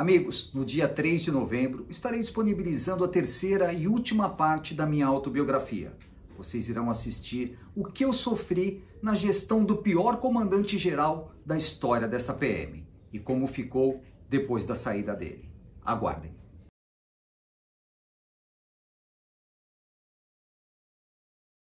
Amigos, no dia 3 de novembro estarei disponibilizando a terceira e última parte da minha autobiografia. Vocês irão assistir o que eu sofri na gestão do pior comandante geral da história dessa PM e como ficou depois da saída dele. Aguardem!